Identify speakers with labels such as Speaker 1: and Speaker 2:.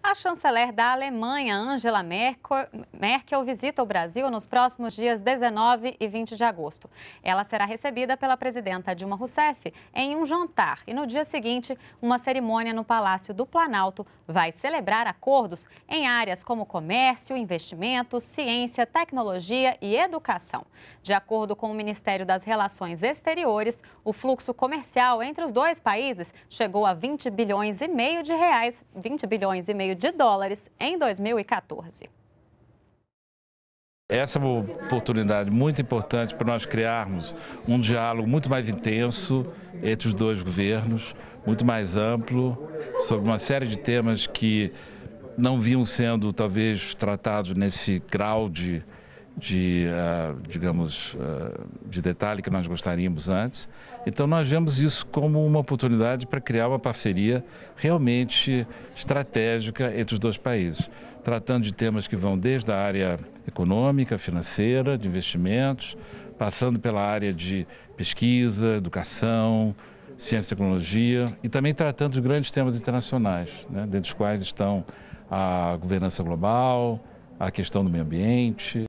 Speaker 1: A chanceler da Alemanha, Angela Merkel, visita o Brasil nos próximos dias 19 e 20 de agosto. Ela será recebida pela presidenta Dilma Rousseff em um jantar e, no dia seguinte, uma cerimônia no Palácio do Planalto vai celebrar acordos em áreas como comércio, investimento, ciência, tecnologia e educação. De acordo com o Ministério das Relações Exteriores, o fluxo comercial entre os dois países chegou a 20 bilhões e meio de reais, 20 bilhões e meio meio de dólares em 2014.
Speaker 2: Essa é uma oportunidade muito importante para nós criarmos um diálogo muito mais intenso entre os dois governos, muito mais amplo, sobre uma série de temas que não vinham sendo, talvez, tratados nesse grau de de, uh, digamos, uh, de detalhe que nós gostaríamos antes. Então, nós vemos isso como uma oportunidade para criar uma parceria realmente estratégica entre os dois países, tratando de temas que vão desde a área econômica, financeira, de investimentos, passando pela área de pesquisa, educação, ciência e tecnologia, e também tratando de grandes temas internacionais, né, dentre os quais estão a governança global, a questão do meio ambiente.